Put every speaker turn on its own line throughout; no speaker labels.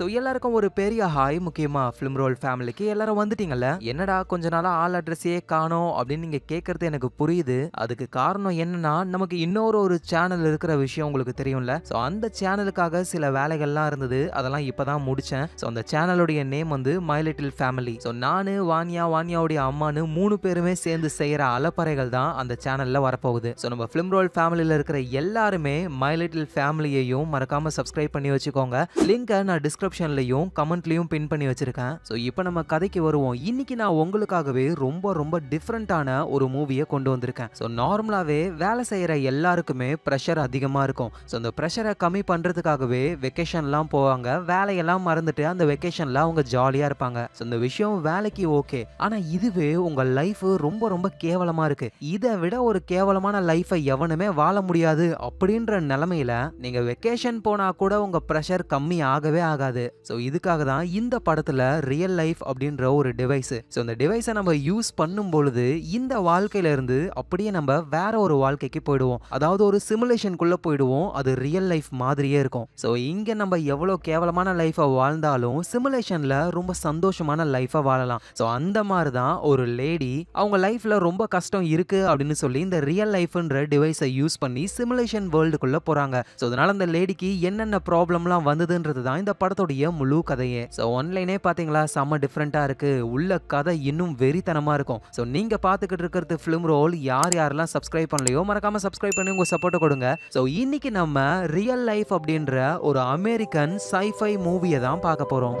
so எல்லாருக்கும் ஒரு பெரிய ஹாய் முக்கியமாக ஃபிலிம் ரோல் ஃபேமிலிக்கு எல்லாரும் வந்துட்டீங்கல்ல என்னடா கொஞ்ச நாளாக ஆள் அட்ரஸே காணோம் அப்படின்னு நீங்கள் கேட்கறது எனக்கு புரியுது அதுக்கு காரணம் என்னன்னா நமக்கு இன்னொரு ஒரு சேனல் இருக்கிற விஷயம் உங்களுக்கு தெரியும்ல ஸோ அந்த சேனலுக்காக சில வேலைகள்லாம் இருந்தது அதெல்லாம் இப்போ தான் முடித்தேன் ஸோ அந்த சேனலுடைய நேம் வந்து மை லிட்டில் ஃபேமிலி ஸோ நான் வானியா வானியாவுடைய அம்மானு மூணு பேருமே சேர்ந்து செய்கிற அலப்பறைகள் தான் அந்த சேனலில் வரப்போகுது ஸோ நம்ம ஃபிலிம் ரோல் ஃபேமிலியில் இருக்கிற எல்லாருமே மை லிட்டில் ஃபேமிலியையும் மறக்காமல் சப்ஸ்கிரைப் பண்ணி வச்சுக்கோங்க லிங்கை நான் டிஸ்கிரிப் டிஸ்கிரிப்ஷன்லையும் கமெண்ட்லையும் பின் பண்ணி வச்சிருக்கேன் ஸோ இப்போ நம்ம கதைக்கு வருவோம் இன்னைக்கு நான் உங்களுக்காகவே ரொம்ப ரொம்ப டிஃப்ரெண்ட்டான ஒரு மூவியை கொண்டு வந்திருக்கேன் ஸோ நார்மலாகவே வேலை செய்கிற எல்லாருக்குமே ப்ரெஷர் அதிகமாக இருக்கும் ஸோ அந்த ப்ரெஷரை கம்மி பண்ணுறதுக்காகவே வெக்கேஷன்லாம் போவாங்க வேலையெல்லாம் மறந்துட்டு அந்த வெக்கேஷனில் அவங்க ஜாலியாக இருப்பாங்க ஸோ இந்த விஷயம் வேலைக்கு ஓகே ஆனால் இதுவே உங்கள் லைஃப் ரொம்ப ரொம்ப கேவலமாக இருக்குது இதை விட ஒரு கேவலமான லைஃப்பை எவனுமே வாழ முடியாது அப்படின்ற நிலமையில நீங்கள் வெக்கேஷன் போனால் கூட உங்கள் ப்ரெஷர் கம்மி ஆகவே ஆகாது கிடையாது ஸோ இதுக்காக தான் இந்த படத்தில் ரியல் லைஃப் அப்படின்ற ஒரு டிவைஸ் ஸோ இந்த டிவைஸை நம்ம யூஸ் பண்ணும் பொழுது இந்த வாழ்க்கையிலேருந்து அப்படியே நம்ம வேற ஒரு வாழ்க்கைக்கு போயிடுவோம் அதாவது ஒரு சிமுலேஷனுக்குள்ளே போயிடுவோம் அது ரியல் லைஃப் மாதிரியே இருக்கும் ஸோ இங்கே நம்ம எவ்வளோ கேவலமான லைஃப்பை வாழ்ந்தாலும் சிமுலேஷனில் ரொம்ப சந்தோஷமான லைஃப்பை வாழலாம் ஸோ அந்த மாதிரி தான் ஒரு லேடி அவங்க லைஃப்பில் ரொம்ப கஷ்டம் இருக்குது அப்படின்னு சொல்லி இந்த ரியல் லைஃப்ன்ற டிவைஸை யூஸ் பண்ணி சிமுலேஷன் வேர்ல்டுக்குள்ளே போகிறாங்க ஸோ அதனால் அந்த லேடிக்கு என்னென்ன ப்ராப்ளம்லாம் வந்ததுன்றது தான் இந்த படத்தை படத்துடைய முழு கதையே ஸோ ஒன்லைனே பார்த்தீங்களா செம்ம டிஃப்ரெண்ட்டாக இருக்கு உள்ள கதை இன்னும் வெறித்தனமாக இருக்கும் ஸோ நீங்கள் பார்த்துக்கிட்டு இருக்கிறது ஃபிலிம் ரோல் யார் யாரெல்லாம் சப்ஸ்கிரைப் பண்ணலையோ மறக்காமல் சப்ஸ்கிரைப் பண்ணி உங்கள் சப்போர்ட்டை கொடுங்க ஸோ இன்னைக்கு நம்ம ரியல் லைஃப் அப்படின்ற ஒரு அமெரிக்கன் சைஃபை மூவியை தான் பார்க்க போகிறோம்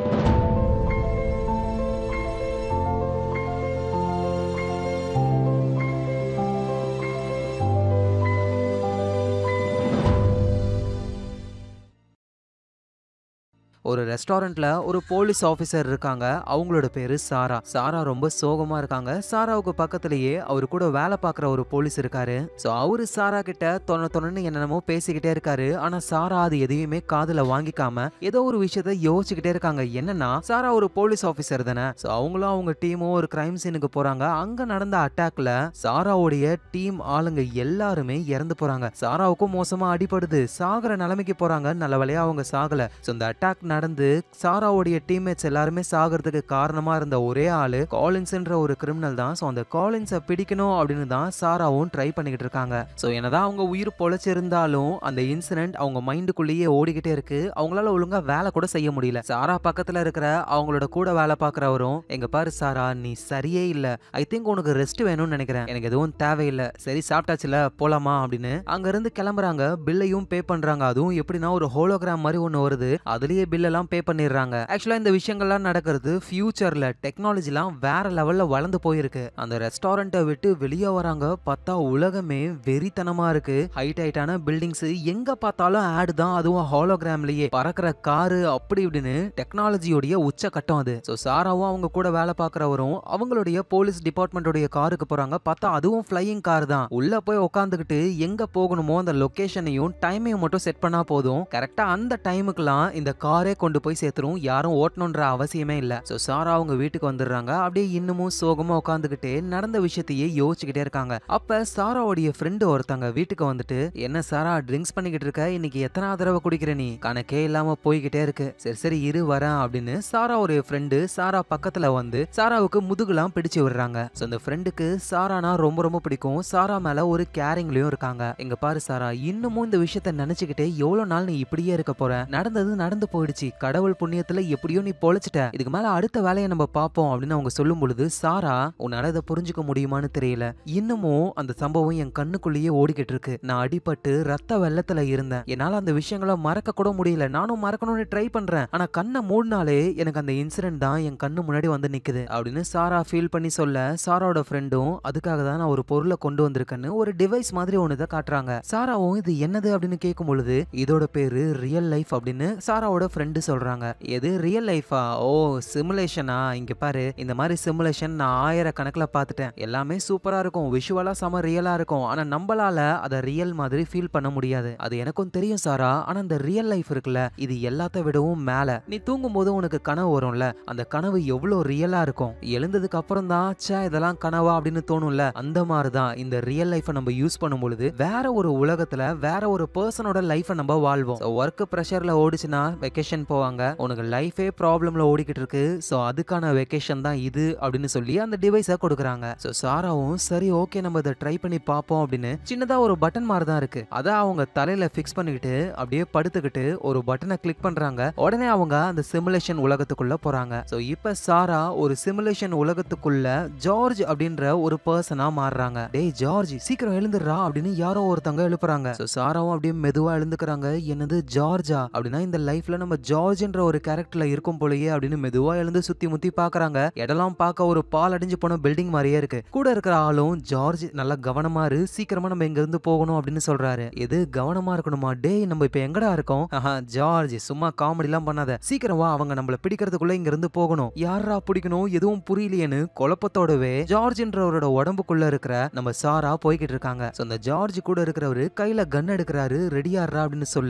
ஒரு ரெஸ்டாரண்ட்ல ஒரு போலீஸ் ஆஃபீஸர் இருக்காங்க அவங்களோட பேரு சாரா சாரா ரொம்ப சோகமா இருக்காங்க சாராவுக்கு பக்கத்திலேயே அவரு கூட வேலை பாக்குற ஒரு போலீஸ் இருக்காரு சோ அவரு சாரா கிட்ட தொன தொன்னு என்னென்னமோ பேசிக்கிட்டே இருக்காரு ஆனா சாரா அது எதையுமே காதுல வாங்கிக்காம ஏதோ ஒரு விஷயத்த யோசிச்சுக்கிட்டே இருக்காங்க என்னன்னா சாரா ஒரு போலீஸ் ஆபீசர் தானே ஸோ அவங்களும் அவங்க டீமும் ஒரு கிரைம் சீனுக்கு போறாங்க அங்க நடந்த அட்டாக்ல சாராவுடைய டீம் ஆளுங்க எல்லாருமே இறந்து போறாங்க சாராவுக்கும் மோசமா அடிபடுது சாகுற நிலைமைக்கு போறாங்க நல்ல வழியா அவங்க சாகல சோ இந்த அட்டாக் நடந்து சாராவுடைய டீம்மேட்ஸ் எல்லாருமே சாகிறதுக்கு காரணமா இருந்த ஒரே ஆளு காலின்ஸ்ன்ற ஒரு கிரிமினல் தான் ஸோ அந்த காலின்ஸை பிடிக்கணும் அப்படின்னு தான் சாராவும் ட்ரை பண்ணிக்கிட்டு இருக்காங்க ஸோ என்னதான் அவங்க உயிர் பொழைச்சிருந்தாலும் அந்த இன்சிடென்ட் அவங்க மைண்டுக்குள்ளேயே ஓடிக்கிட்டே இருக்கு அவங்களால ஒழுங்கா வேலை கூட செய்ய முடியல சாரா பக்கத்துல இருக்கிற அவங்களோட கூட வேலை பார்க்குறவரும் எங்க பாரு சாரா நீ சரியே இல்ல ஐ திங்க் உனக்கு ரெஸ்ட் வேணும்னு நினைக்கிறேன் எனக்கு எதுவும் தேவையில்லை சரி சாப்பிட்டாச்சுல போலாமா அப்படின்னு அங்க இருந்து கிளம்புறாங்க பில்லையும் பே பண்றாங்க அதுவும் எப்படின்னா ஒரு ஹோலோகிராம் மாதிரி ஒன்று வருது அதுலயே பில் பில்லெல்லாம் பே பண்ணிடுறாங்க ஆக்சுவலாக இந்த விஷயங்கள்லாம் நடக்கிறது ஃபியூச்சரில் டெக்னாலஜிலாம் வேற லெவலில் வளர்ந்து போயிருக்கு அந்த ரெஸ்டாரண்ட்டை விட்டு வெளியே வராங்க பார்த்தா உலகமே வெறித்தனமாக இருக்கு ஹைட் ஹைட்டான பில்டிங்ஸ் எங்கே பார்த்தாலும் ஆடு தான் அதுவும் ஹாலோகிராம்லேயே பறக்கிற காரு அப்படி இப்படின்னு டெக்னாலஜியோடைய உச்சக்கட்டம் அது ஸோ சாராவும் அவங்க கூட வேலை பார்க்குறவரும் அவங்களுடைய போலீஸ் டிபார்ட்மெண்ட்டோடைய காருக்கு போகிறாங்க பார்த்தா அதுவும் ஃப்ளையிங் கார் தான் உள்ளே போய் உட்காந்துக்கிட்டு எங்கே போகணுமோ அந்த லொக்கேஷனையும் டைமையும் மட்டும் செட் பண்ணால் போதும் கரெக்டாக அந்த டைமுக்குலாம் இந்த காரே சாராவே கொண்டு போய் சேர்த்துரும் யாரும் ஓட்டணுன்ற அவசியமே இல்லை ஸோ சாரா அவங்க வீட்டுக்கு வந்துடுறாங்க அப்படியே இன்னமும் சோகமா உட்காந்துக்கிட்டே நடந்த விஷயத்தையே யோசிச்சுக்கிட்டே இருக்காங்க அப்ப சாராவுடைய ஃப்ரெண்டு ஒருத்தங்க வீட்டுக்கு வந்துட்டு என்ன சாரா ட்ரிங்க்ஸ் பண்ணிக்கிட்டு இருக்க இன்னைக்கு எத்தனை தடவை குடிக்கிற நீ கணக்கே இல்லாம போய்கிட்டே இருக்கு சரி சரி இரு வரேன் அப்படின்னு சாராவுடைய ஃப்ரெண்டு சாரா பக்கத்துல வந்து சாராவுக்கு முதுகுலாம் பிடிச்சு விடுறாங்க ஸோ அந்த ஃப்ரெண்டுக்கு சாரானா ரொம்ப ரொம்ப பிடிக்கும் சாரா மேல ஒரு கேரிங்லயும் இருக்காங்க எங்க பாரு சாரா இன்னமும் இந்த விஷயத்த நினைச்சுக்கிட்டே எவ்வளவு நாள் நீ இப்படியே இருக்க போற நடந்தது நடந்து போயிடுச்சு போச்சு கடவுள் புண்ணியத்துல எப்படியோ நீ பொழைச்சிட்ட இதுக்கு மேல அடுத்த வேலையை நம்ம பார்ப்போம் அப்படின்னு அவங்க சொல்லும் பொழுது சாரா உன்னால இதை புரிஞ்சுக்க முடியுமான்னு தெரியல இன்னமும் அந்த சம்பவம் என் கண்ணுக்குள்ளேயே ஓடிக்கிட்டு இருக்கு நான் அடிபட்டு ரத்த வெள்ளத்துல இருந்தேன் என்னால அந்த விஷயங்களை மறக்க கூட முடியல நானும் மறக்கணும்னு ட்ரை பண்றேன் ஆனா கண்ணை மூடினாலே எனக்கு அந்த இன்சிடென்ட் தான் என் கண்ணு முன்னாடி வந்து நிக்குது அப்படின்னு சாரா ஃபீல் பண்ணி சொல்ல சாராவோட ஃப்ரெண்டும் அதுக்காக தான் நான் ஒரு பொருளை கொண்டு வந்திருக்கேன்னு ஒரு டிவைஸ் மாதிரி ஒன்று காட்டுறாங்க சாராவும் இது என்னது அப்படின்னு கேட்கும் பொழுது இதோட பேரு ரியல் லைஃப் அப்படின்னு சாராவோட ஃப்ரெண்ட் ஃப்ரெண்டு சொல்கிறாங்க எது ரியல் லைஃபா ஓ சிமுலேஷனா இங்கே பாரு இந்த மாதிரி சிமுலேஷன் நான் ஆயிரக்கணக்கில் பார்த்துட்டேன் எல்லாமே சூப்பராக இருக்கும் விஷுவலாக செம ரியலாக இருக்கும் ஆனால் நம்மளால் அதை ரியல் மாதிரி ஃபீல் பண்ண முடியாது அது எனக்கும் தெரியும் சாரா ஆனால் அந்த ரியல் லைஃப் இருக்குல்ல இது எல்லாத்த விடவும் மேலே நீ தூங்கும் போது உனக்கு கனவு வரும்ல அந்த கனவு எவ்வளோ ரியலாக இருக்கும் எழுந்ததுக்கு அப்புறம் தான் சே இதெல்லாம் கனவா அப்படின்னு தோணும்ல அந்த மாதிரி தான் இந்த ரியல் லைஃப்பை நம்ம யூஸ் பண்ணும்பொழுது வேற ஒரு உலகத்தில் வேற ஒரு பர்சனோட லைஃப்பை நம்ம வாழ்வோம் ஒர்க் ப்ரெஷரில் ஓடிச்சுன்னா வெக்கேஷன் வெக்கேஷன் போவாங்க உனக்கு லைஃபே ப்ராப்ளம்ல ஓடிக்கிட்டு இருக்கு ஸோ அதுக்கான வெக்கேஷன் தான் இது அப்படின்னு சொல்லி அந்த டிவைஸை கொடுக்குறாங்க ஸோ சாராவும் சரி ஓகே நம்ம இதை ட்ரை பண்ணி பார்ப்போம் அப்படின்னு சின்னதாக ஒரு பட்டன் மாதிரி தான் இருக்கு அதை அவங்க தலையில ஃபிக்ஸ் பண்ணிக்கிட்டு அப்படியே படுத்துக்கிட்டு ஒரு பட்டனை கிளிக் பண்ணுறாங்க உடனே அவங்க அந்த சிமுலேஷன் உலகத்துக்குள்ளே போகிறாங்க ஸோ இப்போ சாரா ஒரு சிமுலேஷன் உலகத்துக்குள்ள ஜார்ஜ் அப்படின்ற ஒரு பர்சனாக மாறுறாங்க டேய் ஜார்ஜ் சீக்கிரம் எழுந்துடுறா அப்படின்னு யாரோ ஒருத்தவங்க எழுப்புறாங்க ஸோ சாராவும் அப்படியே மெதுவாக எழுந்துக்கிறாங்க என்னது ஜார்ஜா அப்படின்னா இந்த லைஃப்ல நம்ம ஜார்ஜ்ன்ற ஒரு கேரக்டர்ல இருக்கும் போலயே அப்படின்னு மெதுவா எழுந்து சுத்தி முத்தி பாக்குறாங்க இடெல்லாம் பார்க்க ஒரு பால் அடிஞ்சு போன பில்டிங் மாதிரியே இருக்கு கூட இருக்கிற ஆளும் ஜார்ஜ் நல்லா கவனமா இரு சீக்கிரமா நம்ம இங்க இருந்து போகணும் அப்படின்னு சொல்றாரு எது கவனமா இருக்கணுமா டே நம்ம இப்ப எங்கடா இருக்கோம் ஆஹா ஜார்ஜ் சும்மா காமெடி எல்லாம் பண்ணாத சீக்கிரம் வா அவங்க நம்மள பிடிக்கிறதுக்குள்ள இங்க இருந்து போகணும் யாரா பிடிக்கணும் எதுவும் புரியலையேன்னு குழப்பத்தோடவே ஜார்ஜ்ன்றவரோட உடம்புக்குள்ள இருக்கிற நம்ம சாரா போய்கிட்டு இருக்காங்க அந்த ஜார்ஜ் கூட இருக்கிறவரு கையில கன் எடுக்கிறாரு ரெடியாடுறா அப்படின்னு சொல்ல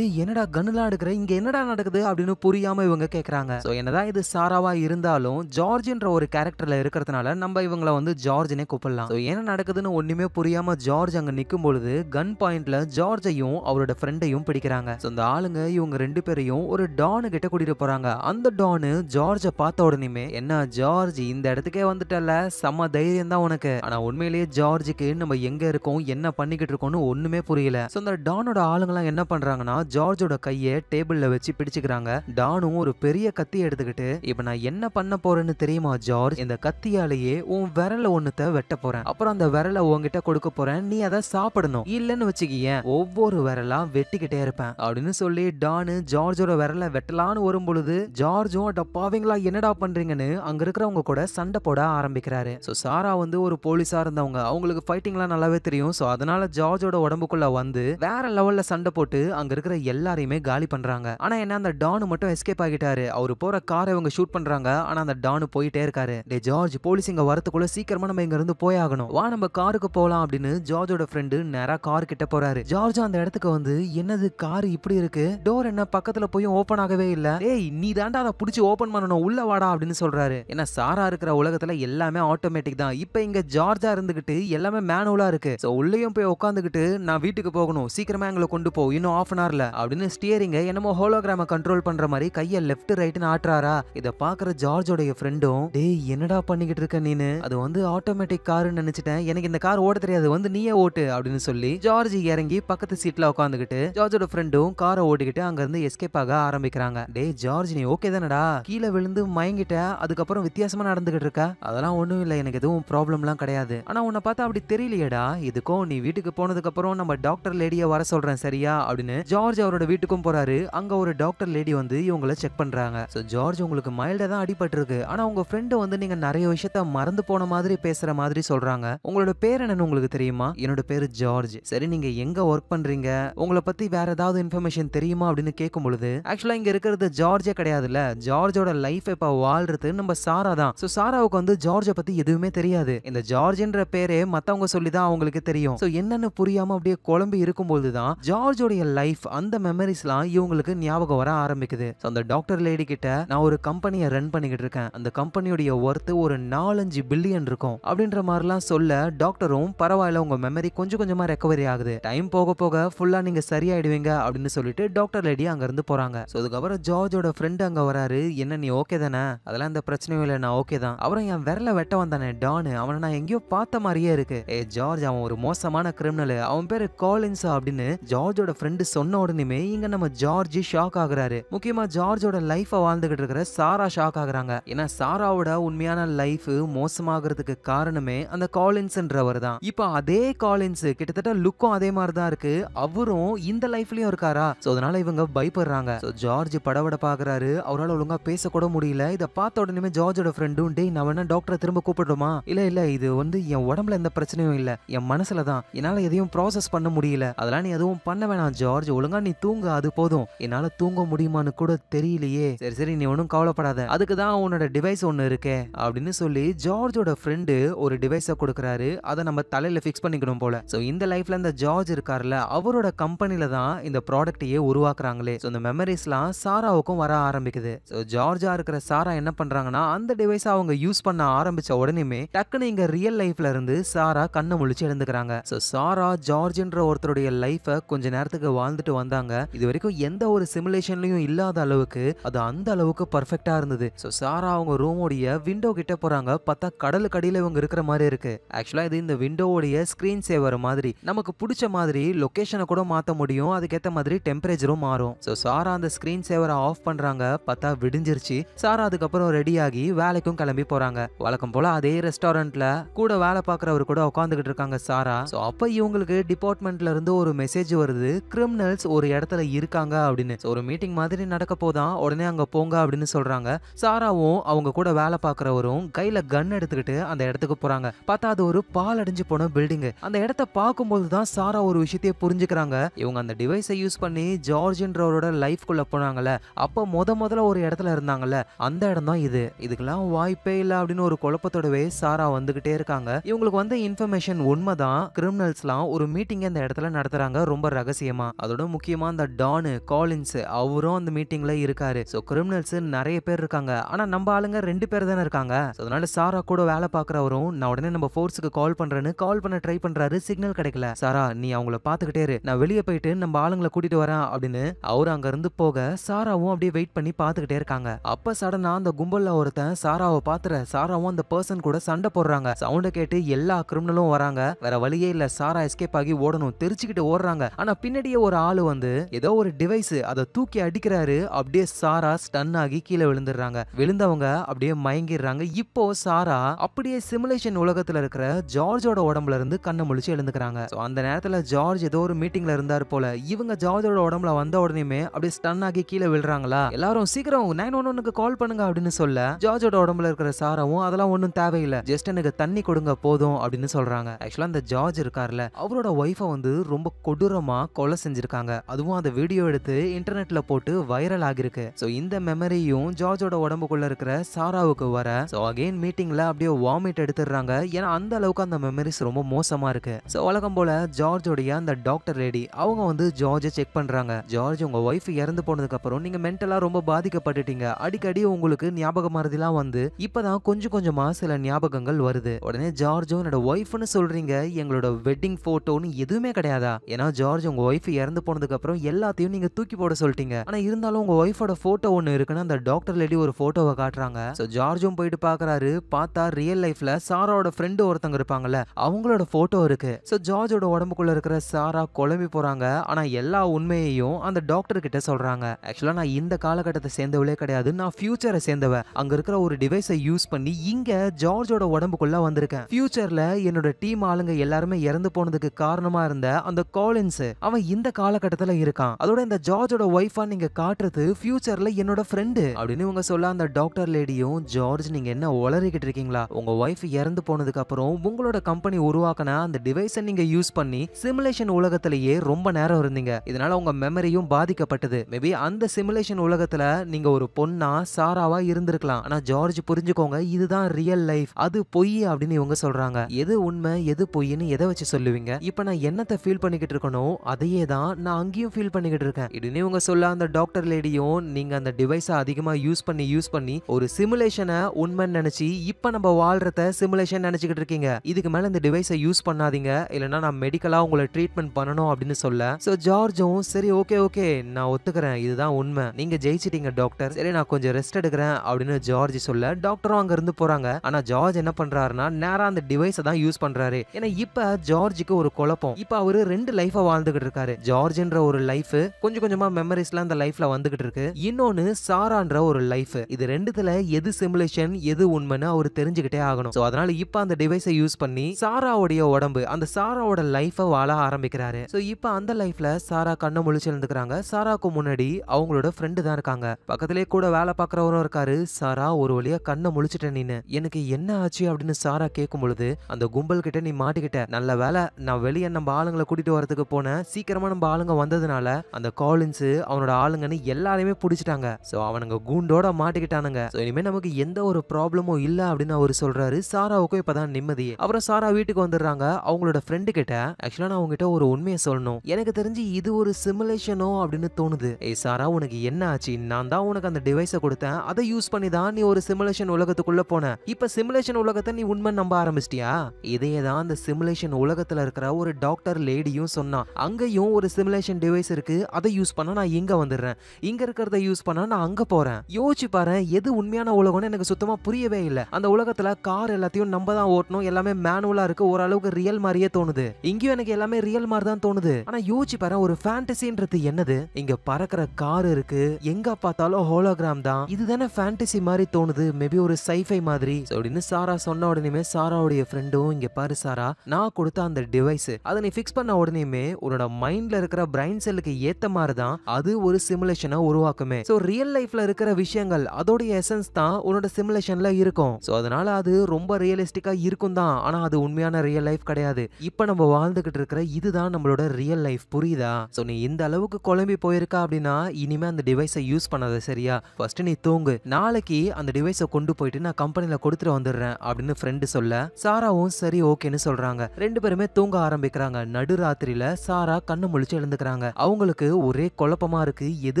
என்னடா கன்னுலாம் எடுக்கிற இங்க என்னடா நடக்குது நடக்குது அப்படின்னு புரியாம இவங்க கேட்குறாங்க ஸோ என்னதான் இது சாராவா இருந்தாலும் ஜார்ஜ்ன்ற ஒரு கேரக்டர்ல இருக்கிறதுனால நம்ம இவங்களை வந்து ஜார்ஜ்னே கூப்பிடலாம் ஸோ என்ன நடக்குதுன்னு ஒண்ணுமே புரியாம ஜார்ஜ் அங்க நிற்கும் பொழுது கன் பாயிண்ட்ல ஜார்ஜையும் அவரோட ஃப்ரெண்டையும் பிடிக்கிறாங்க ஸோ அந்த ஆளுங்க இவங்க ரெண்டு பேரையும் ஒரு டான் கிட்ட கூட்டிட்டு போறாங்க அந்த டானு ஜார்ஜை பார்த்த உடனேமே என்ன ஜார்ஜ் இந்த இடத்துக்கே வந்துட்டல செம்ம தைரியம் தான் உனக்கு ஆனா உண்மையிலேயே ஜார்ஜுக்கு நம்ம எங்க இருக்கோம் என்ன பண்ணிக்கிட்டு இருக்கோம்னு ஒண்ணுமே புரியல ஸோ அந்த டானோட ஆளுங்கலாம் என்ன பண்றாங்கன்னா ஜார்ஜோட கையை டேபிள்ல வச்சு பிடிச்சிக்கிறாங்க ஆரம்பிக்கிறாங்க டானும் ஒரு பெரிய கத்தி எடுத்துக்கிட்டு இப்ப நான் என்ன பண்ண போறேன்னு தெரியுமா ஜார்ஜ் இந்த கத்தியாலேயே உன் விரல ஒண்ணுத்த வெட்ட போறேன் அப்புறம் அந்த விரல உன்கிட்ட கொடுக்க போறேன் நீ அதை சாப்பிடணும் இல்லன்னு வச்சுக்கிய ஒவ்வொரு விரலா வெட்டிக்கிட்டே இருப்பேன் அப்படின்னு சொல்லி டானு ஜார்ஜோட விரல வெட்டலான்னு வரும் பொழுது ஜார்ஜும் டப்பாவிங்களா என்னடா பண்றீங்கன்னு அங்க இருக்கிறவங்க கூட சண்டை போட ஆரம்பிக்கிறாரு சோ சாரா வந்து ஒரு போலீஸா இருந்தவங்க அவங்களுக்கு ஃபைட்டிங்லாம் நல்லாவே தெரியும் சோ அதனால ஜார்ஜோட உடம்புக்குள்ள வந்து வேற லெவல்ல சண்டை போட்டு அங்க இருக்கிற எல்லாரையுமே காலி பண்றாங்க ஆனா என்ன அந்த டானு மட்டும் எஸ்கேப் ஆகிட்டாரு அவர் போற காரை இவங்க ஷூட் பண்றாங்க ஆனா அந்த டானு போயிட்டே இருக்காரு டே ஜார்ஜ் போலீஸ் இங்க வரத்துக்குள்ள சீக்கிரமா நம்ம இங்க இருந்து போய் ஆகணும் வா நம்ம காருக்கு போகலாம் அப்படின்னு ஜார்ஜோட ஃப்ரெண்டு நேரா கார் கிட்ட போறாரு ஜார்ஜ் அந்த இடத்துக்கு வந்து என்னது கார் இப்படி இருக்கு டோர் என்ன பக்கத்துல போய் ஓபன் ஆகவே இல்ல ஏய் நீ தாண்டா அதை பிடிச்சி ஓபன் பண்ணணும் உள்ள வாடா அப்படின்னு சொல்றாரு ஏன்னா சாரா இருக்கிற உலகத்துல எல்லாமே ஆட்டோமேட்டிக் தான் இப்போ இங்க ஜார்ஜா இருந்துகிட்டு எல்லாமே மேனுவலா இருக்கு ஸோ உள்ளேயும் போய் உட்காந்துக்கிட்டு நான் வீட்டுக்கு போகணும் சீக்கிரமா எங்களை கொண்டு போ இன்னும் ஆஃப் அன் ஹவர்ல அப்படின்னு ஸ்டியரிங்க என்னமோ ஹோலோகிராம கண்ட்ரோல் பண்ற மாதிரி கையை லெஃப்ட் ரைட்னு ஆட்டுறாரா இதை பாக்குற ஜார்ஜோடைய ஃப்ரெண்டும் டேய் என்னடா பண்ணிக்கிட்டு இருக்க நீனு அது வந்து ஆட்டோமேட்டிக் காருன்னு நினைச்சிட்டேன் எனக்கு இந்த கார் ஓட தெரியாது வந்து நீயே ஓட்டு அப்படின்னு சொல்லி ஜார்ஜ் இறங்கி பக்கத்து சீட்ல உட்காந்துக்கிட்டு ஜார்ஜோட ஃப்ரெண்டும் காரை ஓட்டிக்கிட்டு அங்க இருந்து எஸ்கேப் ஆக ஆரம்பிக்கிறாங்க டே ஜார்ஜ் நீ ஓகே தானடா கீழே விழுந்து மயங்கிட்ட அதுக்கப்புறம் வித்தியாசமா நடந்துகிட்டு இருக்க அதெல்லாம் ஒண்ணும் இல்லை எனக்கு எதுவும் ப்ராப்ளம்லாம் கிடையாது ஆனா உன்னை பார்த்தா அப்படி தெரியலையடா இதுக்கும் நீ வீட்டுக்கு போனதுக்கு அப்புறம் நம்ம டாக்டர் லேடியை வர சொல்றேன் சரியா அப்படின்னு ஜார்ஜ் அவரோட வீட்டுக்கும் போறாரு அங்க ஒரு டாக்டர் லேடி வந்து இவங்களை செக் பண்றாங்க ஸோ ஜார்ஜ் உங்களுக்கு மைல்டா தான் அடிபட்டிருக்கு ஆனா உங்க ஃப்ரெண்டு வந்து நீங்க நிறைய விஷயத்த மறந்து போன மாதிரி பேசுற மாதிரி சொல்றாங்க உங்களோட பேர் என்னன்னு உங்களுக்கு தெரியுமா என்னோட பேரு ஜார்ஜ் சரி நீங்க எங்க ஒர்க் பண்றீங்க உங்களை பற்றி வேற ஏதாவது இன்ஃபர்மேஷன் தெரியுமா அப்படின்னு கேட்கும் பொழுது ஆக்சுவலா இங்கே இருக்கிறது ஜார்ஜே கிடையாதுல்ல ஜார்ஜோட லைஃப் இப்போ வாழ்றது நம்ம சாரா தான் ஸோ சாராவுக்கு வந்து ஜார்ஜை பற்றி எதுவுமே தெரியாது இந்த ஜார்ஜ்ன்ற பேரே மற்றவங்க சொல்லி தான் அவங்களுக்கு தெரியும் ஸோ என்னென்னு புரியாமல் அப்படியே குழம்பு இருக்கும்போது தான் ஜார்ஜோடைய லைஃப் அந்த மெமரிஸ்லாம் இவங்களுக்கு ஞாபகம் வர ஆரம்பிக்குது ஸோ அந்த டாக்டர் லேடி கிட்ட நான் ஒரு கம்பெனியை ரன் பண்ணிக்கிட்டு இருக்கேன் அந்த கம்பெனியுடைய ஒர்த்து ஒரு நாலஞ்சு பில்லியன் இருக்கும் அப்படின்ற மாதிரிலாம் சொல்ல டாக்டரும் பரவாயில்ல உங்க மெமரி கொஞ்சம் கொஞ்சமா ரெக்கவரி ஆகுது டைம் போக போக ஃபுல்லா நீங்க சரியாயிடுவீங்க அப்படின்னு சொல்லிட்டு டாக்டர் லேடி அங்க இருந்து போறாங்க ஸோ அதுக்கப்புறம் ஜார்ஜோட ஃப்ரெண்ட் அங்க வராரு என்ன நீ ஓகே தானே அதெல்லாம் இந்த பிரச்சனையும் இல்லை நான் ஓகே தான் அப்புறம் என் விரல வெட்ட வந்தானே டான் அவனை நான் எங்கேயோ பார்த்த மாதிரியே இருக்கு ஏ ஜார்ஜ் அவன் ஒரு மோசமான கிரிமினல் அவன் பேரு காலின்ஸா அப்படின்னு ஜார்ஜோட ஃப்ரெண்டு சொன்ன உடனே இங்க நம்ம ஜார்ஜ் ஷாக் ஆகுறாரு பண்றாரு முக்கியமா ஜார்ஜோட லைஃப வாழ்ந்துகிட்டு இருக்கிற சாரா ஷாக் ஆகுறாங்க ஏன்னா சாராவோட உண்மையான லைஃப் மோசமாகிறதுக்கு காரணமே அந்த காலின்ஸ்ன்றவர் தான் இப்போ அதே காலின்ஸ் கிட்டத்தட்ட லுக்கும் அதே மாதிரி தான் இருக்கு அவரும் இந்த லைஃப்லயும் இருக்காரா சோ அதனால இவங்க பயப்படுறாங்க சோ ஜார்ஜ் படவட பாக்குறாரு அவரால் ஒழுங்கா பேசக்கூட முடியல இதை பார்த்த உடனே ஜார்ஜோட ஃப்ரெண்டும் டே நான் வேணா டாக்டரை திரும்ப கூப்பிடுறோமா இல்ல இல்ல இது வந்து என் உடம்புல எந்த பிரச்சனையும் இல்ல என் மனசுல தான் என்னால எதையும் ப்ராசஸ் பண்ண முடியல அதெல்லாம் நீ எதுவும் பண்ண வேணாம் ஜார்ஜ் ஒழுங்கா நீ தூங்க அது போதும் என்னால தூங்க முடியும் முடியுமான்னு கூட தெரியலையே சரி சரி நீ ஒன்றும் கவலைப்படாத அதுக்கு தான் உன்னோட டிவைஸ் ஒன்று இருக்கே அப்படின்னு சொல்லி ஜார்ஜோட ஃப்ரெண்டு ஒரு டிவைஸை கொடுக்குறாரு அதை நம்ம தலையில் ஃபிக்ஸ் பண்ணிக்கணும் போல ஸோ இந்த லைஃப்ல இந்த ஜார்ஜ் இருக்கார்ல அவரோட கம்பெனியில தான் இந்த ப்ராடக்ட்டையே உருவாக்குறாங்களே ஸோ இந்த மெமரிஸ்லாம் சாராவுக்கும் வர ஆரம்பிக்குது ஸோ ஜார்ஜாக இருக்கிற சாரா என்ன பண்ணுறாங்கன்னா அந்த டிவைஸை அவங்க யூஸ் பண்ண ஆரம்பித்த உடனேமே டக்குன்னு இங்கே ரியல் லைஃப்ல இருந்து சாரா கண்ணை முழிச்சு எழுந்துக்கிறாங்க ஸோ சாரா ஜார்ஜ்ன்ற ஒருத்தருடைய லைஃப்பை கொஞ்ச நேரத்துக்கு வாழ்ந்துட்டு வந்தாங்க இது வரைக்கும் எந்த ஒரு சிமுலேஷன்லயும் யாரையும் இல்லாத அளவுக்கு அது அந்த அளவுக்கு பர்ஃபெக்டா இருந்தது ஸோ சாரா அவங்க ரூமோடைய விண்டோ கிட்ட போறாங்க பார்த்தா கடலுக்கு கடையில் இவங்க இருக்கிற மாதிரி இருக்கு ஆக்சுவலா இது இந்த விண்டோவுடைய ஸ்கிரீன் சேவர் மாதிரி நமக்கு பிடிச்ச மாதிரி லொக்கேஷனை கூட மாற்ற முடியும் அதுக்கேற்ற மாதிரி டெம்பரேச்சரும் மாறும் ஸோ சாரா அந்த ஸ்கிரீன் சேவரை ஆஃப் பண்றாங்க பார்த்தா விடிஞ்சிருச்சு சாரா அதுக்கப்புறம் ரெடி ஆகி வேலைக்கும் கிளம்பி போறாங்க வழக்கம் போல அதே ரெஸ்டாரண்ட்ல கூட வேலை பார்க்குறவர் கூட உட்காந்துக்கிட்டு இருக்காங்க சாரா ஸோ அப்போ இவங்களுக்கு டிபார்ட்மெண்ட்ல இருந்து ஒரு மெசேஜ் வருது கிரிமினல்ஸ் ஒரு இடத்துல இருக்காங்க அப்படின்னு ஒரு மீட்டிங் மாதிரி நடக்க போதான் உடனே அங்கே போங்க அப்படின்னு சொல்கிறாங்க சாராவும் அவங்க கூட வேலை பார்க்குறவரும் கையில் கன் எடுத்துக்கிட்டு அந்த இடத்துக்கு போகிறாங்க பார்த்தா அது ஒரு பால் அடைஞ்சு போன பில்டிங்கு அந்த இடத்த பார்க்கும்போது தான் சாரா ஒரு விஷயத்தையே புரிஞ்சுக்கிறாங்க இவங்க அந்த டிவைஸை யூஸ் பண்ணி ஜார்ஜின்றவரோட லைஃப்குள்ளே போனாங்கல்ல அப்போ முத முதல்ல ஒரு இடத்துல இருந்தாங்கல்ல அந்த இடம் தான் இது இதுக்கெல்லாம் வாய்ப்பே இல்லை அப்படின்னு ஒரு குழப்பத்தோடவே சாரா வந்துகிட்டே இருக்காங்க இவங்களுக்கு வந்து இன்ஃபர்மேஷன் உண்மைதான் கிரிமினல்ஸ்லாம் ஒரு மீட்டிங் அந்த இடத்துல நடத்துகிறாங்க ரொம்ப ரகசியமாக அதோட முக்கியமாக அந்த டானு காலின்ஸ் அவ அவரும் அந்த மீட்டிங்ல இருக்காரு ஸோ கிரிமினல்ஸ் நிறைய பேர் இருக்காங்க ஆனா நம்ம ஆளுங்க ரெண்டு பேர் தானே இருக்காங்க அதனால சாரா கூட வேலை பார்க்குறவரும் நான் உடனே நம்ம ஃபோர்ஸுக்கு கால் பண்றேன்னு கால் பண்ண ட்ரை பண்றாரு சிக்னல் கிடைக்கல சாரா நீ அவங்கள பாத்துக்கிட்டே இரு நான் வெளியே போயிட்டு நம்ம ஆளுங்களை கூட்டிட்டு வரேன் அப்படின்னு அவர் அங்க இருந்து போக சாராவும் அப்படியே வெயிட் பண்ணி பாத்துக்கிட்டே இருக்காங்க அப்ப சடனா அந்த கும்பல்ல ஒருத்தன் சாராவை பாத்துற சாராவும் அந்த பர்சன் கூட சண்டை போடுறாங்க சவுண்டை கேட்டு எல்லா கிரிமினலும் வராங்க வேற வழியே இல்ல சாரா எஸ்கேப் ஆகி ஓடணும் தெரிச்சுக்கிட்டு ஓடுறாங்க ஆனா பின்னாடியே ஒரு ஆளு வந்து ஏதோ ஒரு டிவைஸ் அதை தூக்கி அடிக்கிறாரு அப்படியே சாரா ஸ்டன் ஆகி கீழே விழுந்துடுறாங்க விழுந்தவங்க அப்படியே மயங்கிடுறாங்க இப்போ சாரா அப்படியே சிமுலேஷன் உலகத்துல இருக்கிற ஜார்ஜோட உடம்புல இருந்து கண்ணை முழிச்சு எழுந்துக்கிறாங்க அந்த நேரத்துல ஜார்ஜ் ஏதோ ஒரு மீட்டிங்ல இருந்தாரு போல இவங்க ஜார்ஜோட உடம்புல வந்த உடனேமே அப்படியே ஸ்டன் ஆகி கீழே விழுறாங்களா எல்லாரும் சீக்கிரம் நைன் ஒன் ஒனுக்கு கால் பண்ணுங்க அப்படின்னு சொல்ல ஜார்ஜோட உடம்புல இருக்கிற சாராவும் அதெல்லாம் ஒன்றும் தேவையில்லை ஜஸ்ட் எனக்கு தண்ணி கொடுங்க போதும் அப்படின்னு சொல்றாங்க ஆக்சுவலா அந்த ஜார்ஜ் இருக்கார்ல அவரோட ஒய்ஃபை வந்து ரொம்ப கொடூரமா கொலை செஞ்சிருக்காங்க அதுவும் அந்த வீடியோ எடுத்து இன்டர்நெட்ல போட்டு போட்டு வைரல் ஆகிருக்கு ஸோ இந்த மெமரியும் ஜார்ஜோட உடம்புக்குள்ள இருக்கிற சாராவுக்கு வர ஸோ அகெயின் மீட்டிங்ல அப்படியே வாமிட் எடுத்துடுறாங்க ஏன்னா அந்த அளவுக்கு அந்த மெமரிஸ் ரொம்ப மோசமா இருக்கு ஸோ வழக்கம் போல ஜார்ஜோடைய அந்த டாக்டர் லேடி அவங்க வந்து ஜார்ஜை செக் பண்றாங்க ஜார்ஜ் உங்க ஒய்ஃப் இறந்து போனதுக்கு அப்புறம் நீங்க மென்டலா ரொம்ப பாதிக்கப்பட்டுட்டீங்க அடிக்கடி உங்களுக்கு ஞாபக மறதிலாம் வந்து இப்பதான் கொஞ்சம் கொஞ்சமா சில ஞாபகங்கள் வருது உடனே ஜார்ஜும் என்னோட ஒய்ஃப்னு சொல்றீங்க எங்களோட வெட்டிங் போட்டோன்னு எதுவுமே கிடையாதா ஏன்னா ஜார்ஜ் உங்க ஒய்ஃப் இறந்து போனதுக்கு அப்புறம் எல்லாத்தையும் நீங்க தூக்கி போட சொல்லிட்டீங்க ஆனால் இருந்தாலும் உங்கள் ஒய்ஃபோட ஃபோட்டோ ஒன்று இருக்குன்னு அந்த டாக்டர் லேடி ஒரு ஃபோட்டோவை காட்டுறாங்க ஸோ ஜார்ஜும் போயிட்டு பாக்குறாரு பார்த்தா ரியல் லைஃப்ல சாராவோட ஃப்ரெண்டு ஒருத்தங்க இருப்பாங்கல்ல அவங்களோட ஃபோட்டோ இருக்குது ஸோ ஜார்ஜோட உடம்புக்குள்ள இருக்கிற சாரா குழம்பி போகிறாங்க ஆனால் எல்லா உண்மையையும் அந்த டாக்டர் கிட்ட சொல்கிறாங்க ஆக்சுவலாக நான் இந்த காலகட்டத்தை சேர்ந்தவளே கிடையாது நான் ஃபியூச்சரை சேர்ந்தவ அங்கே இருக்கிற ஒரு டிவைஸை யூஸ் பண்ணி இங்கே ஜார்ஜோட உடம்புக்குள்ள வந்திருக்கேன் ஃபியூச்சரில் என்னோட டீம் ஆளுங்க எல்லாருமே இறந்து போனதுக்கு காரணமாக இருந்த அந்த காலின்ஸ் அவன் இந்த காலகட்டத்தில் இருக்கான் அதோட இந்த ஜார்ஜோட ஒய்ஃபாக நீங்க காட்டுறது ஃபியூச்சர்ல என்னோட ஃப்ரெண்டு அப்படின்னு இவங்க சொல்ல அந்த டாக்டர் லேடியும் ஜார்ஜ் நீங்க என்ன உளறிக்கிட்டு இருக்கீங்களா உங்க ஒய்ஃப் இறந்து போனதுக்கு அப்புறம் உங்களோட கம்பெனி உருவாக்கின அந்த டிவைஸை நீங்க யூஸ் பண்ணி சிமுலேஷன் உலகத்திலேயே ரொம்ப நேரம் இருந்தீங்க இதனால உங்க மெமரியும் பாதிக்கப்பட்டது மேபி அந்த சிமுலேஷன் உலகத்துல நீங்க ஒரு பொண்ணா சாராவா இருந்திருக்கலாம் ஆனா ஜார்ஜ் புரிஞ்சுக்கோங்க இதுதான் ரியல் லைஃப் அது பொய் அப்படின்னு இவங்க சொல்றாங்க எது உண்மை எது பொய்ன்னு எதை வச்சு சொல்லுவீங்க இப்ப நான் என்னத்தை ஃபீல் பண்ணிக்கிட்டு இருக்கணும் அதையே தான் நான் அங்கேயும் ஃபீல் பண்ணிக்கிட்டு இருக்கேன் இடனே இவங்க சொல்ல அந்த டாக்டர் லேடியும் நீங்கள் அந்த டிவைஸை அதிகமாக யூஸ் பண்ணி யூஸ் பண்ணி ஒரு சிமுலேஷனை உண்மைன்னு நினச்சி இப்போ நம்ம வாழ்றத சிமுலேஷன் நினச்சிக்கிட்டு இருக்கீங்க இதுக்கு மேலே இந்த டிவைஸை யூஸ் பண்ணாதீங்க இல்லைன்னா நான் மெடிக்கலாக உங்களை ட்ரீட்மெண்ட் பண்ணணும் அப்படின்னு சொல்ல ஸோ ஜார்ஜும் சரி ஓகே ஓகே நான் ஒத்துக்கிறேன் இதுதான் உண்மை நீங்கள் ஜெயிச்சிட்டீங்க டாக்டர் சரி நான் கொஞ்சம் ரெஸ்ட் எடுக்கிறேன் அப்படின்னு ஜார்ஜ் சொல்ல டாக்டரும் இருந்து போகிறாங்க ஆனால் ஜார்ஜ் என்ன பண்ணுறாருன்னா நேராக அந்த டிவைஸை தான் யூஸ் பண்ணுறாரு ஏன்னா இப்போ ஜார்ஜுக்கு ஒரு குழப்பம் இப்போ அவர் ரெண்டு லைஃபை வாழ்ந்துகிட்டு இருக்காரு ஜார்ஜ்ன்ற ஒரு லைஃப் கொஞ்சம் கொஞ்சமாக மெமரிஸ்லாம் அந்த லைஃப்ல வந்துகிட்டு இருக்கு இன்னொன்னு சாரான்ற ஒரு லைஃப் இது ரெண்டுத்துல எது சிமுலேஷன் எது உண்மைன்னு அவர் தெரிஞ்சுக்கிட்டே ஆகணும் ஸோ அதனால இப்போ அந்த டிவைஸை யூஸ் பண்ணி சாராவுடைய உடம்பு அந்த சாராவோட லைஃப வாழ ஆரம்பிக்கிறாரு ஸோ இப்போ அந்த லைஃப்ல சாரா கண்ணை முழிச்சு இருந்துக்கிறாங்க சாராக்கு முன்னாடி அவங்களோட ஃப்ரெண்டு தான் இருக்காங்க பக்கத்திலே கூட வேலை பார்க்குறவரும் இருக்காரு சாரா ஒரு வழியா கண்ணை முழிச்சிட்ட நீனு எனக்கு என்ன ஆச்சு அப்படின்னு சாரா கேட்கும் பொழுது அந்த கும்பல் கிட்ட நீ மாட்டிக்கிட்ட நல்ல வேலை நான் வெளியே நம்ம ஆளுங்களை கூட்டிட்டு வரதுக்கு போனேன் சீக்கிரமா நம்ம ஆளுங்க வந்ததுனால அந்த காலின்ஸ் அவனோட ஆள் ஆளுங்கன்னு எல்லாரையுமே பிடிச்சிட்டாங்க சோ அவனுங்க கூண்டோட மாட்டிக்கிட்டானுங்க ஸோ இனிமேல் நமக்கு எந்த ஒரு ப்ராப்ளமும் இல்ல அப்படின்னு அவர் சொல்றாரு சாராவுக்கும் இப்பதான் நிம்மதி அப்புறம் சாரா வீட்டுக்கு வந்துடுறாங்க அவங்களோட ஃப்ரெண்டு கிட்ட ஆக்சுவலா நான் உங்ககிட்ட ஒரு உண்மையை சொல்லணும் எனக்கு தெரிஞ்சு இது ஒரு சிமுலேஷனோ அப்படின்னு தோணுது ஏ சாரா உனக்கு என்ன ஆச்சு நான் தான் உனக்கு அந்த டிவைஸை கொடுத்தேன் அதை யூஸ் பண்ணி தான் நீ ஒரு சிமுலேஷன் உலகத்துக்குள்ள போன இப்ப சிமுலேஷன் உலகத்தை நீ உண்மை நம்ப ஆரம்பிச்சிட்டியா இதே தான் அந்த சிமுலேஷன் உலகத்துல இருக்கிற ஒரு டாக்டர் லேடியும் சொன்னான் அங்கேயும் ஒரு சிமுலேஷன் டிவைஸ் இருக்கு அதை யூஸ் பண்ண நான் இங்க வந்து வந்துடுறேன் இங்கே இருக்கிறத யூஸ் பண்ணா நான் அங்கே போகிறேன் யோசிச்சு பாரு எது உண்மையான உலகம்னு எனக்கு சுத்தமாக புரியவே இல்லை அந்த உலகத்தில் கார் எல்லாத்தையும் நம்ம தான் ஓட்டணும் எல்லாமே மேனுவலாக இருக்கு ஓரளவுக்கு ரியல் மாதிரியே தோணுது இங்கேயும் எனக்கு எல்லாமே ரியல் மாதிரி தான் தோணுது ஆனால் யோசிச்சு பாரு ஒரு ஃபேண்டசின்றது என்னது இங்கே பறக்கிற கார் இருக்கு எங்கே பார்த்தாலும் ஹோலோகிராம் தான் இதுதானே ஃபேண்டசி மாதிரி தோணுது மேபி ஒரு சைஃபை மாதிரி அப்படின்னு சாரா சொன்ன உடனே சாராவுடைய ஃப்ரெண்டும் இங்கே பாரு சாரா நான் கொடுத்த அந்த டிவைஸ் அதை நீ ஃபிக்ஸ் பண்ண உடனே உன்னோட மைண்ட்ல இருக்கிற பிரைன் செல்லுக்கு ஏற்ற மாதிரி தான் அது ஒரு ஒரு சிமுலேஷனை உருவாக்குமே ஸோ ரியல் லைஃப்ல இருக்கிற விஷயங்கள் அதோடைய எசன்ஸ் தான் உன்னோட சிமுலேஷன்ல இருக்கும் ஸோ அதனால அது ரொம்ப ரியலிஸ்டிக்கா இருக்கும் தான் ஆனா அது உண்மையான ரியல் லைஃப் கிடையாது இப்போ நம்ம வாழ்ந்துகிட்டு இருக்கிற இதுதான் நம்மளோட ரியல் லைஃப் புரியுதா ஸோ நீ இந்த அளவுக்கு குழம்பி போயிருக்கா அப்படின்னா இனிமே அந்த டிவைஸை யூஸ் பண்ணாத சரியா ஃபர்ஸ்ட் நீ தூங்கு நாளைக்கு அந்த டிவைஸை கொண்டு போயிட்டு நான் கம்பெனியில கொடுத்துட்டு வந்துடுறேன் அப்படின்னு ஃப்ரெண்டு சொல்ல சாராவும் சரி ஓகேன்னு சொல்றாங்க ரெண்டு பேருமே தூங்க ஆரம்பிக்கிறாங்க நடுராத்திரியில சாரா கண்ணு முழிச்சு எழுந்துக்கிறாங்க அவங்களுக்கு ஒரே குழப்பமா இருக்கு எது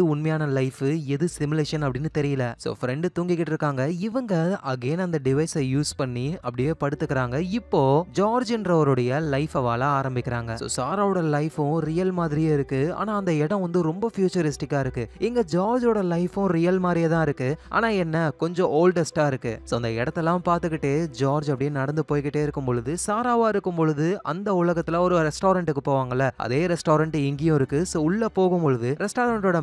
உண்மையான லைஃப் எது சிமுலேஷன் அப்படின்னு தெரியல ஸோ ஃப்ரெண்டு தூங்கிக்கிட்டு இருக்காங்க இவங்க அகைன் அந்த டிவைஸை யூஸ் பண்ணி அப்படியே படுத்துக்கிறாங்க இப்போ ஜார்ஜ்ன்றவருடைய லைஃபை வாழ ஆரம்பிக்கிறாங்க ஸோ சாராவோட லைஃபும் ரியல் மாதிரியே இருக்கு ஆனா அந்த இடம் வந்து ரொம்ப ஃபியூச்சரிஸ்டிக்காக இருக்கு இங்க ஜார்ஜோட லைஃபும் ரியல் மாதிரியே தான் இருக்கு ஆனா என்ன கொஞ்சம் ஓல்டஸ்டா இருக்கு ஸோ அந்த இடத்தெல்லாம் பார்த்துக்கிட்டு ஜார்ஜ் அப்படியே நடந்து போய்கிட்டே இருக்கும் பொழுது சாராவா இருக்கும் பொழுது அந்த உலகத்துல ஒரு ரெஸ்டாரண்ட்டுக்கு போவாங்கல்ல அதே ரெஸ்டாரண்ட் இங்கேயும் இருக்கு ஸோ உள்ள போகும் பொழுது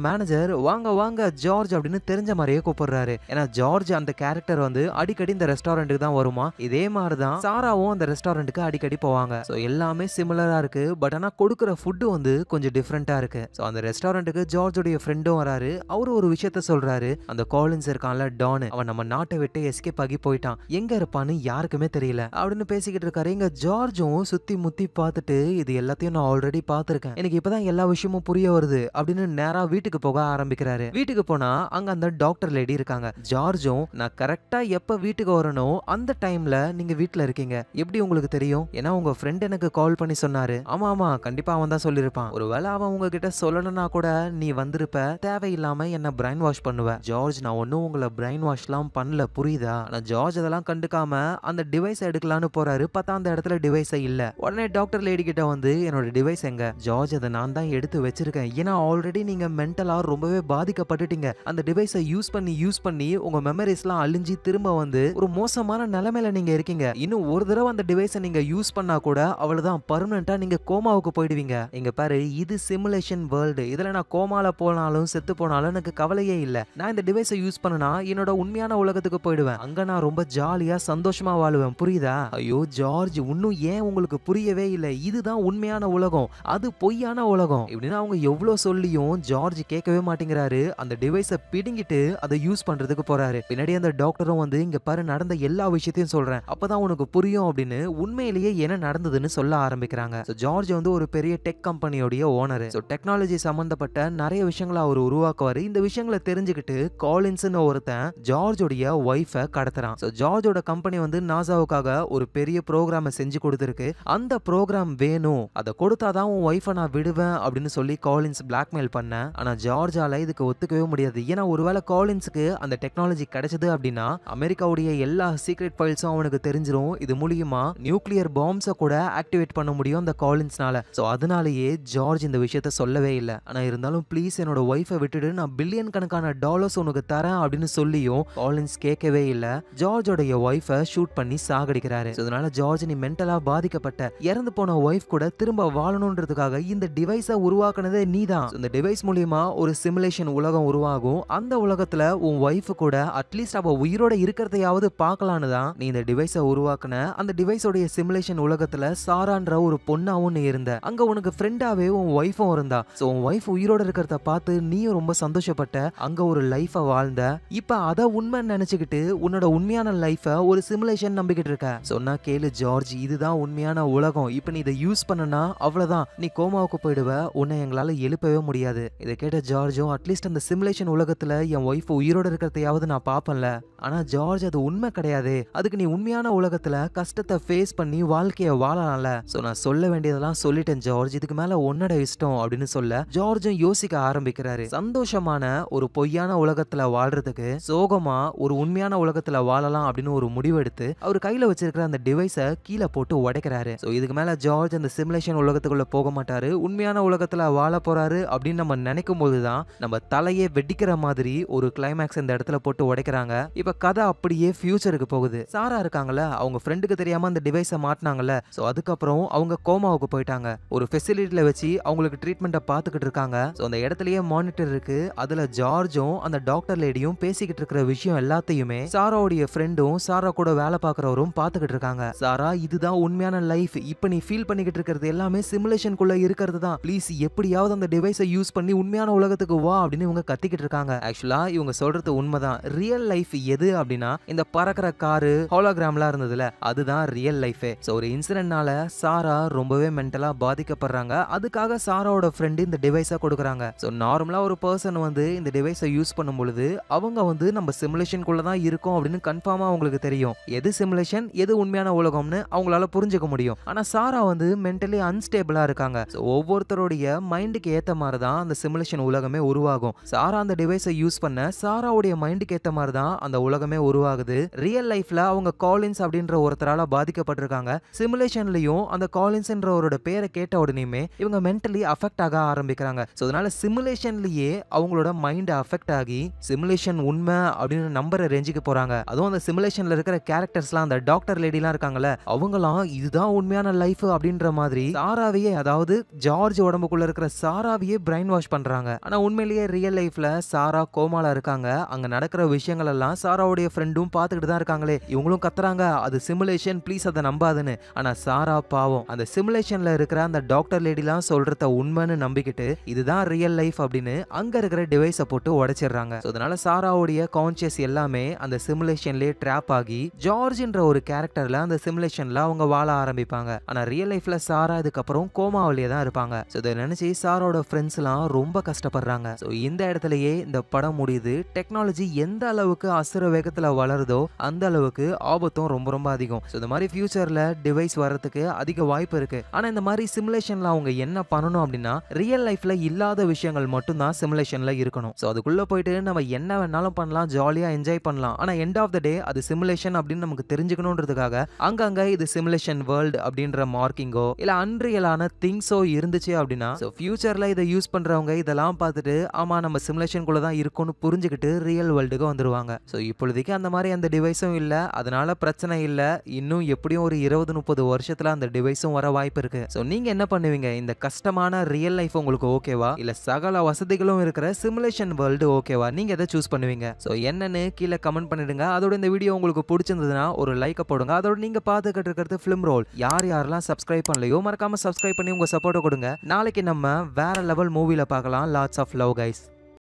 மேனேஜர் வாங்க வாங்க ஜார்ஜ் அப்படின்னு தெரிஞ்ச மாதிரியே கூப்பிடுறாரு ஏன்னா ஜார்ஜ் அந்த கேரக்டர் வந்து அடிக்கடி இந்த ரெஸ்டாரண்ட்டுக்கு தான் வருமா இதே மாதிரி தான் சாராவும் அந்த ரெஸ்டாரண்ட்டுக்கு அடிக்கடி போவாங்க ஸோ எல்லாமே சிமிலரா இருக்கு பட் ஆனால் கொடுக்குற ஃபுட்டு வந்து கொஞ்சம் டிஃப்ரெண்டா இருக்கு ஸோ அந்த ரெஸ்டாரண்ட்டுக்கு ஜார்ஜோடைய ஃப்ரெண்டும் வராரு அவரு ஒரு விஷயத்த சொல்றாரு அந்த காலின்ஸ் இருக்கான்ல டான் அவன் நம்ம நாட்டை விட்டு எஸ்கேப் ஆகி போயிட்டான் எங்க இருப்பான்னு யாருக்குமே தெரியல அப்படின்னு பேசிக்கிட்டு இருக்காரு இங்க ஜார்ஜும் சுத்தி முத்தி பார்த்துட்டு இது எல்லாத்தையும் நான் ஆல்ரெடி பார்த்துருக்கேன் எனக்கு இப்பதான் எல்லா விஷயமும் புரிய வருது அப்படின்னு நேரா வீட்டு வீட்டுக்கு போக ஆரம்பிக்கிறாரு வீட்டுக்கு போனா அங்க அந்த டாக்டர் லேடி இருக்காங்க ஜார்ஜும் நான் கரெக்டா எப்ப வீட்டுக்கு வரணும் அந்த டைம்ல நீங்க வீட்டுல இருக்கீங்க எப்படி உங்களுக்கு தெரியும் ஏன்னா உங்க ஃப்ரெண்ட் எனக்கு கால் பண்ணி சொன்னாரு ஆமா ஆமா கண்டிப்பா அவன் தான் சொல்லிருப்பான் ஒருவேளை அவன் உங்ககிட்ட சொல்லணும்னா கூட நீ வந்திருப்ப தேவையில்லாம என்ன பிரைன் வாஷ் பண்ணுவ ஜார்ஜ் நான் ஒன்னும் உங்களை பிரைன் வாஷ் எல்லாம் பண்ணல புரியுதா ஆனா ஜார்ஜ் அதெல்லாம் கண்டுக்காம அந்த டிவைஸ் எடுக்கலாம்னு போறாரு பார்த்தா அந்த இடத்துல டிவைஸே இல்ல உடனே டாக்டர் லேடி கிட்ட வந்து என்னோட டிவைஸ் எங்க ஜார்ஜ் அதை நான் தான் எடுத்து வச்சிருக்கேன் ஏன்னா ஆல்ரெடி நீங்க மென்ட் மென்டலாக ரொம்பவே பாதிக்கப்பட்டுட்டீங்க அந்த டிவைஸை யூஸ் பண்ணி யூஸ் பண்ணி உங்கள் மெமரிஸ்லாம் அழிஞ்சு திரும்ப வந்து ஒரு மோசமான நிலைமையில நீங்கள் இருக்கீங்க இன்னும் ஒரு தடவை அந்த டிவைஸை நீங்கள் யூஸ் பண்ணால் கூட அவ்வளோதான் பர்மனெண்ட்டாக நீங்கள் கோமாவுக்கு போயிடுவீங்க எங்கள் பாரு இது சிமுலேஷன் வேர்ல்டு இதில் நான் கோமாவில் போனாலும் செத்து போனாலும் எனக்கு கவலையே இல்லை நான் இந்த டிவைஸை யூஸ் பண்ணனா என்னோட உண்மையான உலகத்துக்கு போயிடுவேன் அங்கே நான் ரொம்ப ஜாலியாக சந்தோஷமாக வாழுவேன் புரியுதா ஐயோ ஜார்ஜ் இன்னும் ஏன் உங்களுக்கு புரியவே இல்லை இதுதான் உண்மையான உலகம் அது பொய்யான உலகம் இப்படின்னு அவங்க எவ்வளோ சொல்லியும் ஜார்ஜ் கேட்கவே மாட்டேங்கிறாரு அந்த டிவைஸை பிடுங்கிட்டு அதை யூஸ் பண்றதுக்கு போறாரு பின்னாடி அந்த டாக்டரும் வந்து இங்க பாரு நடந்த எல்லா விஷயத்தையும் சொல்றேன் அப்பதான் உனக்கு புரியும் அப்படின்னு உண்மையிலேயே என்ன நடந்ததுன்னு சொல்ல ஆரம்பிக்கிறாங்க ஜார்ஜ் வந்து ஒரு பெரிய டெக் கம்பெனியோடைய ஓனர் ஸோ டெக்னாலஜி சம்பந்தப்பட்ட நிறைய விஷயங்களை அவர் உருவாக்குவாரு இந்த விஷயங்களை தெரிஞ்சுக்கிட்டு காலின்ஸ் ஒருத்தன் ஜார்ஜோடைய ஒய்ஃபை கடத்துறான் ஸோ ஜார்ஜோட கம்பெனி வந்து நாசாவுக்காக ஒரு பெரிய ப்ரோக்ராமை செஞ்சு கொடுத்துருக்கு அந்த ப்ரோக்ராம் வேணும் அதை கொடுத்தாதான் உன் ஒய்ஃபை நான் விடுவேன் அப்படின்னு சொல்லி காலின்ஸ் பிளாக்மெயில் பண்ண ஆனா ஜார்ஜால இதுக்கு ஒத்துக்கவே முடியாது ஏன்னா ஒருவேளை காலின்ஸுக்கு அந்த டெக்னாலஜி கிடைச்சது அப்படின்னா அமெரிக்காவுடைய எல்லா சீக்ரெட் ஃபைல்ஸும் அவனுக்கு தெரிஞ்சிடும் இது மூலியமா நியூக்ளியர் பாம்ஸை கூட ஆக்டிவேட் பண்ண முடியும் அந்த காலின்ஸ்னால ஸோ அதனாலேயே ஜார்ஜ் இந்த விஷயத்த சொல்லவே இல்லை ஆனால் இருந்தாலும் ப்ளீஸ் என்னோட ஒய்ஃபை விட்டுட்டு நான் பில்லியன் கணக்கான டாலர்ஸ் உனக்கு தரேன் அப்படின்னு சொல்லியும் காலின்ஸ் கேட்கவே இல்லை ஜார்ஜோடைய ஒய்ஃபை ஷூட் பண்ணி சாகடிக்கிறாரு அதனால ஜார்ஜ் நீ மென்டலா பாதிக்கப்பட்ட இறந்து போன ஒய்ஃப் கூட திரும்ப வாழணுன்றதுக்காக இந்த டிவைஸை உருவாக்குனதே நீ தான் இந்த டிவைஸ் மூலியமா ஒரு சிமுலேஷன் உலகம் உருவாகும் அந்த உலகத்தில் உன் ஒய்ஃபு கூட அட்லீஸ்ட் அவ உயிரோட இருக்கிறதையாவது பார்க்கலான்னு தான் நீ இந்த டிவைஸை உருவாக்குன அந்த டிவைஸோடைய சிமுலேஷன் உலகத்துல சாரான்ற ஒரு பொண்ணாவும் நீ இருந்த அங்கே உனக்கு ஃப்ரெண்டாகவே உன் ஒய்ஃபும் இருந்தா ஸோ உன் ஒய்ஃப் உயிரோட இருக்கிறத பார்த்து நீயும் ரொம்ப சந்தோஷப்பட்ட அங்கே ஒரு லைஃப வாழ்ந்த இப்போ அதை உண்மை நினச்சிக்கிட்டு உன்னோட உண்மையான லைஃப்பை ஒரு சிமுலேஷன் நம்பிக்கிட்டு இருக்க சொன்னா கேளு ஜார்ஜ் இதுதான் உண்மையான உலகம் இப்போ நீ இதை யூஸ் பண்ணனா அவ்வளவுதான் நீ கோமாவுக்கு போயிடுவ உன்னை எங்களால் எழுப்பவே முடியாது இதை கேட்ட ஜார்ஜும் அட்லீஸ்ட் அந்த சிமுலேஷன் உலகத்தில் என் ஒய்ஃப் உயிரோடு இருக்கிறதையாவது நான் பார்ப்பேன்ல ஆனா ஜார்ஜ் அது உண்மை கிடையாது அதுக்கு நீ உண்மையான உலகத்துல கஷ்டத்தை ஃபேஸ் பண்ணி வாழ்க்கைய வாழலாம்ல சோ நான் சொல்ல வேண்டியதெல்லாம் சொல்லிட்டேன் ஜார்ஜ் இதுக்கு மேல உன்னோட இஷ்டம் அப்படின்னு சொல்ல ஜார்ஜும் யோசிக்க ஆரம்பிக்கிறாரு சந்தோஷமான ஒரு பொய்யான உலகத்துல வாழ்றதுக்கு சோகமா ஒரு உண்மையான உலகத்துல வாழலாம் அப்படின்னு ஒரு முடிவெடுத்து அவர் கையில வச்சிருக்கிற அந்த டிவைஸை கீழே போட்டு உடைக்கிறாரு சோ இதுக்கு மேல ஜார்ஜ் அந்த சிமுலேஷன் உலகத்துக்குள்ள போக மாட்டாரு உண்மையான உலகத்துல வாழ போறாரு அப்படின்னு நம்ம நினைக்கும் போதுதான் நம்ம தலையே வெடிக்கிற மாதிரி ஒரு கிளைமேக்ஸ் இந்த இடத்துல போட்டு உடைக்கிறாங்க இப்போ கதை அப்படியே ஃபியூச்சருக்கு போகுது சாரா இருக்காங்கல்ல அவங்க ஃப்ரெண்டுக்கு தெரியாம அந்த டிவைஸை மாட்டினாங்கல்ல ஸோ அதுக்கப்புறம் அவங்க கோமாவுக்கு போயிட்டாங்க ஒரு ஃபெசிலிட்டியில் வச்சு அவங்களுக்கு ட்ரீட்மெண்ட்டை பாத்துக்கிட்டு இருக்காங்க ஸோ அந்த இடத்துலயே மானிட்டர் இருக்கு அதில் ஜார்ஜும் அந்த டாக்டர் லேடியும் பேசிக்கிட்டு இருக்கிற விஷயம் எல்லாத்தையுமே சாராவுடைய ஃப்ரெண்டும் சாரா கூட வேலை பார்க்குறவரும் பார்த்துக்கிட்டு இருக்காங்க சாரா இதுதான் உண்மையான லைஃப் இப்போ நீ ஃபீல் பண்ணிக்கிட்டு இருக்கிறது எல்லாமே சிமுலேஷனுக்குள்ள இருக்கிறது தான் ப்ளீஸ் எப்படியாவது அந்த டிவைஸை யூஸ் பண்ணி உண்மையான உலகத்துக்கு வா அப்படின்னு இவங்க கத்திக்கிட்டு இருக்காங்க ஆக்சுவலா இவங்க சொல்றது உண்மைதான் ரியல் லைஃப் எது அப்படின்னா இந்த பறக்கிற காரு ஹோலோகிராம்லாம் இருந்ததுல அதுதான் ரியல் லைஃபே ஸோ ஒரு இன்சிடென்ட்னால சாரா ரொம்பவே மென்டலாக பாதிக்கப்படுறாங்க அதுக்காக சாராவோட ஃப்ரெண்டு இந்த டிவைஸை கொடுக்குறாங்க ஸோ நார்மலாக ஒரு பர்சன் வந்து இந்த டிவைஸை யூஸ் பண்ணும் பொழுது அவங்க வந்து நம்ம சிமுலேஷனுக்குள்ள தான் இருக்கும் அப்படின்னு கன்ஃபார்மாக அவங்களுக்கு தெரியும் எது சிமுலேஷன் எது உண்மையான உலகம்னு அவங்களால புரிஞ்சுக்க முடியும் ஆனால் சாரா வந்து மென்டலி அன்ஸ்டேபிளாக இருக்காங்க ஸோ ஒவ்வொருத்தருடைய மைண்டுக்கு ஏற்ற மாதிரி தான் அந்த சிமுலேஷன் உலகமே உருவாகும் சாரா அந்த டிவைஸை யூஸ் பண்ண சாராவுடைய மைண்டுக்கு ஏற்ற மாதிரி தான் அந்த உலகமே உருவாகுது ரியல் லைஃப்ல அவங்க காலின்ஸ் அப்படின்ற ஒருத்தரால பாதிக்கப்பட்டிருக்காங்க சிமுலேஷன்லயும் அந்த காலின்ஸ்ன்றவரோட பேரை கேட்ட உடனேயுமே இவங்க மென்டலி அஃபெக்ட் ஆக ஆரம்பிக்கிறாங்க ஸோ அதனால சிமுலேஷன்லயே அவங்களோட மைண்ட் அஃபெக்ட் ஆகி சிமுலேஷன் உண்மை அப்படின்னு நம்புற ரேஞ்சுக்கு போறாங்க அதுவும் அந்த சிமுலேஷன்ல இருக்கிற கேரக்டர்ஸ்லாம் அந்த டாக்டர் லேடிலாம் இருக்காங்கல்ல அவங்களாம் இதுதான் உண்மையான லைஃப் அப்படின்ற மாதிரி சாராவையே அதாவது ஜார்ஜ் உடம்புக்குள்ள இருக்கிற சாராவையே பிரைன் வாஷ் பண்றாங்க ஆனா உண்மையிலேயே ரியல் லைஃப்ல சாரா கோமால இருக்காங்க அங்க நடக்கிற விஷயங்கள் எல்லாம் சாரா சாராவுடைய ஃப்ரெண்டும் பார்த்துக்கிட்டு தான் இருக்காங்களே இவங்களும் கத்துறாங்க அது சிமுலேஷன் ப்ளீஸ் அதை நம்பாதுன்னு ஆனால் சாரா பாவம் அந்த சிமுலேஷனில் இருக்கிற அந்த டாக்டர் லேடிலாம் சொல்கிறத உண்மைன்னு நம்பிக்கிட்டு இதுதான் ரியல் லைஃப் அப்படின்னு அங்கே இருக்கிற டிவைஸை போட்டு உடைச்சிடுறாங்க ஸோ அதனால சாராவுடைய கான்சியஸ் எல்லாமே அந்த சிமுலேஷன்லேயே ட்ராப் ஆகி ஜார்ஜின்ற ஒரு கேரக்டரில் அந்த சிமுலேஷனில் அவங்க வாழ ஆரம்பிப்பாங்க ஆனால் ரியல் லைஃப்பில் சாரா இதுக்கப்புறம் கோமாவிலேயே தான் இருப்பாங்க ஸோ இதை நினச்சி சாரோட ஃப்ரெண்ட்ஸ்லாம் ரொம்ப கஷ்டப்படுறாங்க ஸோ இந்த இடத்துலையே இந்த படம் முடியுது டெக்னாலஜி எந்த அளவுக்கு அசுர எவ்வளவு வேகத்தில் வளருதோ அந்த அளவுக்கு ஆபத்தும் ரொம்ப ரொம்ப அதிகம் ஸோ இந்த மாதிரி ஃபியூச்சர்ல டிவைஸ் வர்றதுக்கு அதிக வாய்ப்பு இருக்குது ஆனால் இந்த மாதிரி சிமுலேஷன்ல அவங்க என்ன பண்ணணும் அப்படின்னா ரியல் லைஃப்பில் இல்லாத விஷயங்கள் மட்டும்தான் சிமுலேஷனில் இருக்கணும் ஸோ அதுக்குள்ளே போயிட்டு நம்ம என்ன வேணாலும் பண்ணலாம் ஜாலியாக என்ஜாய் பண்ணலாம் ஆனால் எண்ட் ஆஃப் த டே அது சிமுலேஷன் அப்படின்னு நமக்கு தெரிஞ்சுக்கணுன்றதுக்காக அங்கங்கே இது சிமுலேஷன் வேர்ல்டு அப்படின்ற மார்க்கிங்கோ இல்லை அன்ரியலான திங்ஸோ இருந்துச்சு அப்படின்னா ஸோ ஃபியூச்சர்ல இதை யூஸ் பண்ணுறவங்க இதெல்லாம் பார்த்துட்டு ஆமா நம்ம சிமுலேஷனுக்குள்ளே தான் இருக்கும்னு புரிஞ்சுக்கிட்டு ரியல் வேர்ல்டுக்கு வந்துடுவாங்க ஸோ இப்பொழுதுக்கு அந்த மாதிரி அந்த டிவைஸும் இல்லை அதனால பிரச்சனை இல்லை இன்னும் எப்படியும் ஒரு இருபது முப்பது வருஷத்தில் அந்த டிவைஸும் வர வாய்ப்பு இருக்கு ஸோ நீங்கள் என்ன பண்ணுவீங்க இந்த கஷ்டமான ரியல் லைஃப் உங்களுக்கு ஓகேவா இல்லை சகல வசதிகளும் இருக்கிற சிமுலேஷன் வேர்ல்டு ஓகேவா நீங்கள் எதை சூஸ் பண்ணுவீங்க ஸோ என்னன்னு கீழே கமெண்ட் பண்ணிடுங்க அதோட இந்த வீடியோ உங்களுக்கு பிடிச்சிருந்ததுன்னா ஒரு லைக்கை போடுங்க அதோட நீங்கள் பார்த்துக்கிட்டு இருக்கிறது ஃபிலிம் ரோல் யார் யாரெல்லாம் சப்ஸ்கிரைப் பண்ணலையோ மறக்காம சப்ஸ்கிரைப் பண்ணி உங்க சப்போர்ட்டை கொடுங்க நாளைக்கு நம்ம வேற லெவல் மூவியில் பார்க்கலாம் லாட்ஸ் ஆஃப் லவ் கைஸ்